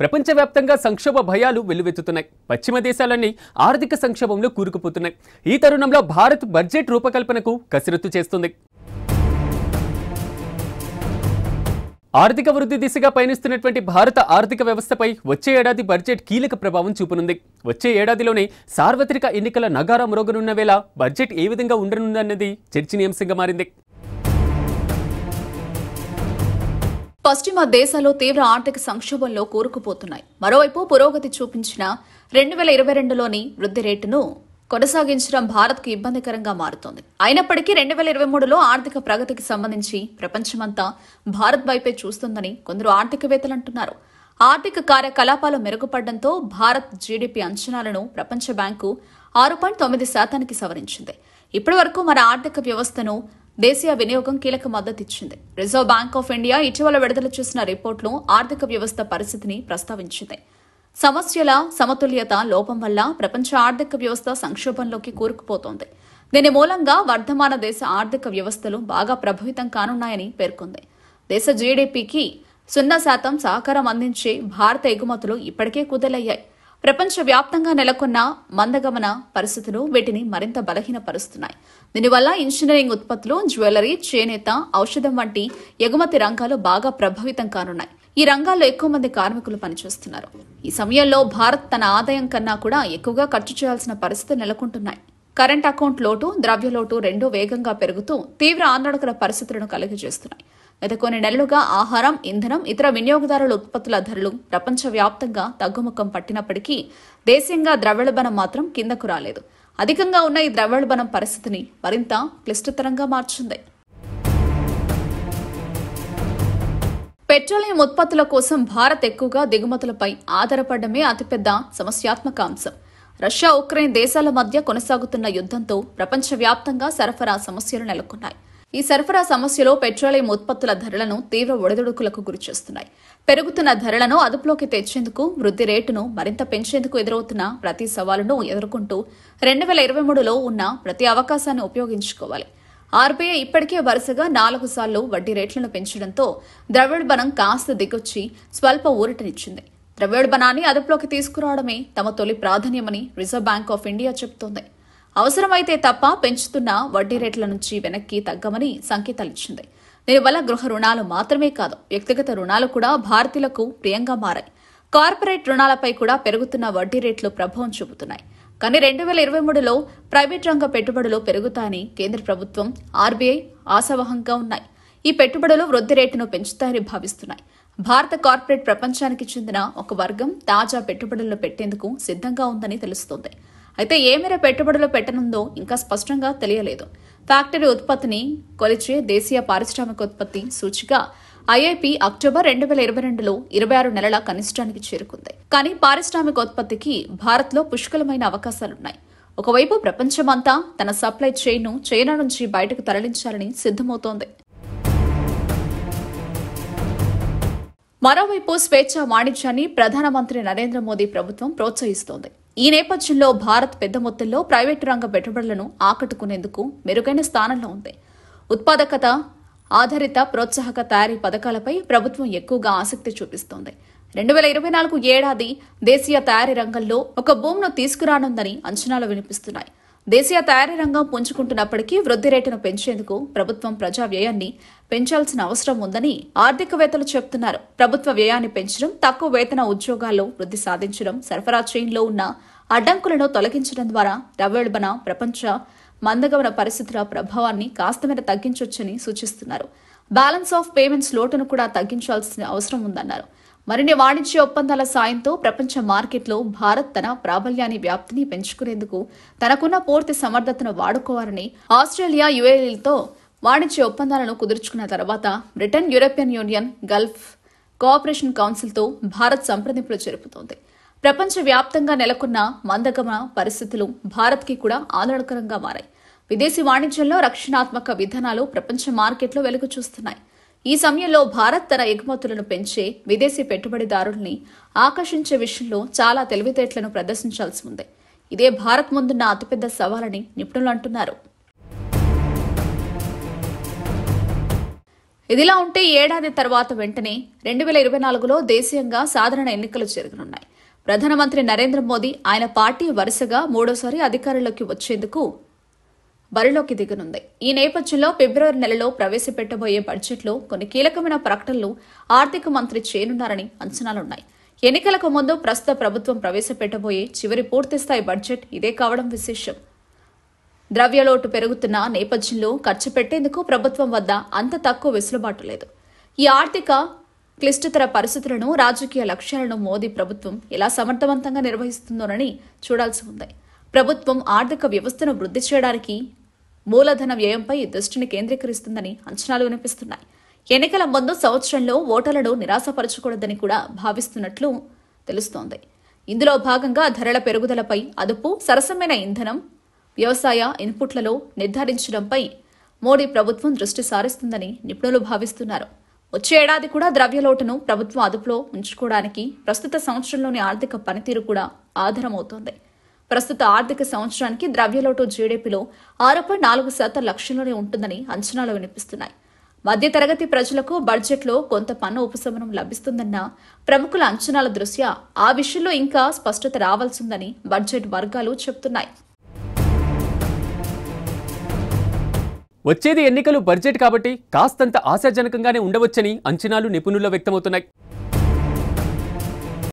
ప్రపంచవ్యాప్తంగా సంక్షోభ భయాలు వెల్లువెత్తుతున్నాయి పశ్చిమ దేశాలన్నీ ఆర్థిక సంక్షోభంలో కూరుకుపోతున్నాయి ఈ తరుణంలో భారత్ బడ్జెట్ రూపకల్పనకు కసరత్తు చేస్తుంది ఆర్థిక వృద్ధి దిశగా పయనిస్తున్నటువంటి భారత ఆర్థిక వ్యవస్థపై వచ్చే ఏడాది బడ్జెట్ కీలక ప్రభావం చూపనుంది వచ్చే ఏడాదిలోనే సార్వత్రిక ఎన్నికల నగారం రోగనున్న వేళ బడ్జెట్ ఏ విధంగా ఉండనుందన్నది చర్చనీయాంశంగా మారింది పశ్చిమ దేశాలు తీవ్ర ఆర్థిక సంక్షోభంలో కూరుకుపోతున్నాయి మరోవైపు పురోగతి చూపించిన రెండు వేల ఇరవై రెండులోని వృద్ధి రేటును కొనసాగించడం భారత్కు ఇబ్బందికరంగా మారుతోంది అయినప్పటికీ రెండు వేల ఇరవై మూడులో ఆర్థిక ప్రగతికి సంబంధించి ప్రపంచమంతా భారత్ వైపే చూస్తుందని కొందరు ఆర్థికవేత్తలు అంటున్నారు ఆర్థిక కార్యకలాపాలు మెరుగుపడడంతో భారత్ జీడీపీ అంచనాలను ప్రపంచ బ్యాంకు ఆరు పాయింట్ తొమ్మిది శాతానికి సవరించింది ఇప్పటి వరకు మన ఆర్థిక వ్యవస్థను దేశీయ వినియోగం కీలక మద్దతిచ్చింది రిజర్వ్ బ్యాంక్ ఆఫ్ ఇండియా ఇటీవల విడుదల చేసిన రిపోర్టులు ఆర్థిక వ్యవస్థ పరిస్థితిని ప్రస్తావించింది సమస్యల సమతుల్యత లోపం వల్ల ప్రపంచ ఆర్థిక వ్యవస్థ సంక్షోభంలోకి కూరుకుపోతోంది దీని మూలంగా వర్ధమాన దేశ ఆర్థిక వ్యవస్థలు బాగా ప్రభావితం కానున్నాయని పేర్కొంది దేశ జీడీపీకి సున్నా శాతం సహకారం అందించే భారత ఎగుమతులు ఇప్పటికే కుదలయ్యాయి ప్రపంచవ్యాప్తంగా నెలకొన్న మందగమన పరిస్థితులు వీటిని మరింత బలహీనపరుస్తున్నాయి దీనివల్ల ఇంజనీరింగ్ ఉత్పత్తులు జ్యువెలరీ చేనేత ఔషధం వంటి ఎగుమతి రంగాలు బాగా ప్రభావితం కానున్నాయి ఈ రంగాల్లో ఎక్కువ మంది కార్మికులు పనిచేస్తున్నారు ఈ సమయంలో భారత్ తన ఆదాయం కన్నా కూడా ఎక్కువగా ఖర్చు చేయాల్సిన పరిస్థితులు నెలకొంటున్నాయి కరెంట్ అకౌంట్ లోటు ద్రవ్య లోటు రెండూ వేగంగా పెరుగుతూ తీవ్ర ఆందోళనకర పరిస్థితులను కలిగజేస్తున్నాయి గత కొన్ని నెలలుగా ఆహారం ఇంధనం ఇతర వినియోగదారుల ఉత్పత్తుల ధరలు ప్రపంచవ్యాప్తంగా తగ్గుముఖం పట్టినప్పటికీ దేశీయంగా ద్రవ్యోల్బణం మాత్రం కిందకు రాలేదు అధికంగా ఉన్న ఈ ద్రవ్యోల్బణం పరిస్థితిని మరింత క్లిష్టతరంగా మార్చింది పెట్రోలియం ఉత్పత్తుల కోసం భారత్ ఎక్కువగా దిగుమతులపై ఆధారపడమే అతిపెద్ద సమస్యాత్మక అంశం రష్యా ఉక్రెయిన్ దేశాల మధ్య కొనసాగుతున్న యుద్ధంతో ప్రపంచవ్యాప్తంగా సరఫరా సమస్యలు నెలకొన్నాయి ఈ సరఫరా సమస్యలో పెట్రోలియం ఉత్పత్తుల ధరలను తీవ్ర ఒడిదుడుకులకు గురిచేస్తున్నాయి పెరుగుతున్న ధరలను అదుపులోకి తెచ్చేందుకు వృద్ధి రేటును మరింత పెంచేందుకు ఎదురవుతున్న ప్రతి సవాలును ఎదుర్కొంటూ రెండు వేల ఇరవై మూడులో ఉన్న ప్రతి అవకాశాన్ని ఉపయోగించుకోవాలి ఆర్బీఐ ఇప్పటికే వరుసగా నాలుగు సార్లు వడ్డీ రేట్లను పెంచడంతో ద్రవ్యోల్బణం కాస్త దిగొచ్చి స్వల్ప ఊరటనిచ్చింది ద్రవ్యోల్బణాన్ని అదుపులోకి తీసుకురావడమే తమ తొలి ప్రాధాన్యమని రిజర్వ్ బ్యాంక్ ఆఫ్ ఇండియా చెబుతోంది అవసరమైతే తప్ప పెంచుతున్న వడ్డీ రేట్ల నుంచి వెనక్కి తగ్గమని సంకేతాలిచ్చింది దీనివల్ల గృహ రుణాలు మాత్రమే కాదు వ్యక్తిగత రుణాలు కూడా భారతీయులకు ప్రియంగా మారాయి కార్పొరేట్ రుణాలపై కూడా పెరుగుతున్న వడ్డీ రేట్లు ప్రభావం చూపుతున్నాయి కానీ రెండు వేల ఇరవై మూడులో ప్రైవేట్ రంగ పెట్టుబడులు పెరుగుతాయని కేంద్ర ప్రభుత్వం ఆర్బీఐ ఆశావహంగా ఉన్నాయి ఈ పెట్టుబడులు వృద్ధి రేటును పెంచుతాయని భావిస్తున్నాయి భారత కార్పొరేట్ ప్రపంచానికి చెందిన ఒక వర్గం తాజా పెట్టుబడులను పెట్టేందుకు సిద్ధంగా ఉందని తెలుస్తోంది అయితే ఏ మేర పెట్టుబడులు పెట్టనుందో ఇంకా స్పష్టంగా తెలియలేదు ఫ్యాక్టరీ ఉత్పత్తిని కొలిచే దేశీయ పారిశ్రామిక ఉత్పత్తి సూచిక ఐఐపి అక్టోబర్ రెండు వేల ఇరవై రెండులో ఇరవై ఆరు నెలల కనిష్టానికి చేరుకుంది కానీ పారిశ్రామిక ఉత్పత్తికి భారత్లో పుష్కలమైన అవకాశాలున్నాయి ఒకవైపు ప్రపంచమంతా తన సప్లై చైన్ను చైనా నుంచి బయటకు తరలించాలని సిద్ధమవుతోంది మరోవైపు స్వేచ్ఛ వాణిజ్యాన్ని ప్రధానమంత్రి నరేంద్ర మోదీ ప్రభుత్వం ప్రోత్సహిస్తోంది ఈ నేపథ్యంలో భారత్ పెద్ద మొత్తంలో ప్రైవేటు రంగ పెట్టుబడులను ఆకట్టుకునేందుకు మెరుగైన స్థానంలో ఉంది ఉత్పాదకత ఆధారిత ప్రోత్సాహక తయారీ పథకాలపై ప్రభుత్వం ఎక్కువగా ఆసక్తి చూపిస్తోంది రెండు వేల ఇరవై నాలుగు ఏడాది దేశీయ తయారీ రంగంలో ఒక భూమ్ను తీసుకురానుందని అంచనాలు వినిపిస్తున్నాయి దేశీయ తయారీ రంగం పుంజుకుంటున్నప్పటికీ వృద్ధి రేటును పెంచేందుకు ప్రభుత్వం ప్రజా వ్యయాన్ని పెంచాల్సిన అవసరం ఉందని ఆర్థికవేత్తలు చెబుతున్నారు ప్రభుత్వ వ్యయాన్ని పెంచడం తక్కువ వేతన ఉద్యోగాల్లో వృద్ధి సాధించడం సరఫరా చైన్లో ఉన్న అడ్డంకులను తొలగించడం ద్వారా ద్రవ్యోల్బణ ప్రపంచ మందగమన పరిస్థితుల ప్రభావాన్ని కాస్త మీద తగ్గించొచ్చని సూచిస్తున్నారు బ్యాలెన్స్ ఆఫ్ పేమెంట్స్ లోటును కూడా తగ్గించాల్సిన అవసరం ఉందన్నారు మరిన్ని వాణిజ్య ఒప్పందాల సాయంతో ప్రపంచ మార్కెట్లో భారత్ తన ప్రాబల్యాన్ని వ్యాప్తిని పెంచుకునేందుకు తనకున్న పూర్తి సమర్థతను వాడుకోవాలని ఆస్ట్రేలియా యుఏఎల్తో వాణిజ్య ఒప్పందాలను కుదుర్చుకున్న తర్వాత Britain European Union Gulf Cooperation కౌన్సిల్తో భారత్ సంప్రదింపులు జరుపుతోంది ప్రపంచవ్యాప్తంగా నెలకొన్న మందగమ పరిస్థితులు భారత్కి కూడా ఆందోళనకరంగా మారాయి విదేశీ వాణిజ్యంలో రక్షణాత్మక విధానాలు ప్రపంచ మార్కెట్లో వెలుగు చూస్తున్నాయి ఈ సమయంలో భారత్ తన ఎగుమతులను పెంచే విదేశీ పెట్టుబడిదారుల్ని ఆకర్షించే విషయంలో చాలా తెలివితేటలను ప్రదర్శించాల్సి ఉంది ఇదే భారత్ ముందున్న అతిపెద్ద సవాలని నిపుణులు అంటున్నారు ఇదిలా ఉంటే ఏడాది తర్వాత వెంటనే రెండు వేల ఇరవై నాలుగులో దేశీయంగా సాధారణ ఎన్నికలు జరగనున్నాయి ప్రధానమంత్రి నరేంద్ర మోదీ ఆయన పార్టీ వరుసగా మూడోసారి అధికారంలోకి వచ్చేందుకు బరిలోకి దిగనుంది ఈ నేపథ్యంలో ఫిబ్రవరి నెలలో ప్రవేశపెట్టబోయే బడ్జెట్లో కొన్ని కీలకమైన ప్రకటనలు ఆర్థిక మంత్రి చేయనున్నారని అంచనాలున్నాయి ఎన్నికలకు ముందు ప్రస్తుత ప్రభుత్వం ప్రవేశపెట్టబోయే చివరి పూర్తిస్థాయి బడ్జెట్ ఇదే కావడం విశేషం ద్రవ్యలోటు పెరుగుతున్న నేపథ్యంలో ఖర్చు పెట్టేందుకు ప్రభుత్వం వద్ద అంత తక్కువ వెసులుబాటు లేదు ఈ ఆర్థిక క్లిష్టతర పరిస్థితులను రాజకీయ లక్ష్యాలను మోదీ ప్రభుత్వం ఎలా సమర్థవంతంగా నిర్వహిస్తుందోనని చూడాల్సి ఉంది ప్రభుత్వం ఆర్థిక వ్యవస్థను వృద్ధి చేయడానికి మూలధన వ్యయంపై దృష్టిని కేంద్రీకరిస్తుందని అంచనాలు వినిపిస్తున్నాయి ఎన్నికల ముందు సంవత్సరంలో ఓటర్లను నిరాశపరచకూడదని కూడా భావిస్తున్నట్లు తెలుస్తోంది ఇందులో భాగంగా ధరల పెరుగుదలపై అదుపు సరసమైన ఇంధనం వ్యవసాయ ఇన్పుట్లలో నిర్ధారించడంపై మోడీ ప్రభుత్వం దృష్టి సారిస్తుందని నిపుణులు భావిస్తున్నారు వచ్చే ఏడాది కూడా ద్రవ్యలోటును ప్రభుత్వం అదుపులో ఉంచుకోవడానికి ప్రస్తుత సంవత్సరంలోని ఆర్థిక పనితీరు కూడా ఆధారమవుతోంది ప్రస్తుత ఆర్థిక సంవత్సరానికి ద్రవ్యలోటు జీడీపీలో ఆరు పాయింట్ నాలుగు శాతం లక్ష్యంలోనే ఉంటుందని అంచనాలు వినిపిస్తున్నాయి మధ్యతరగతి ప్రజలకు బడ్జెట్లో కొంత పన్ను ఉపశమనం లభిస్తుందన్న ప్రముఖుల అంచనాల దృష్ట్యా ఆ విషయంలో ఇంకా స్పష్టత రావాల్సిందని బడ్జెట్ వర్గాలు చెబుతున్నాయి వచ్చేది ఎన్నికలు బడ్జెట్ కాబట్టి కాస్తంత ఆశాజనకంగానే ఉండవచ్చని అంచనాలు నిపుణులు వ్యక్తమవుతున్నాయి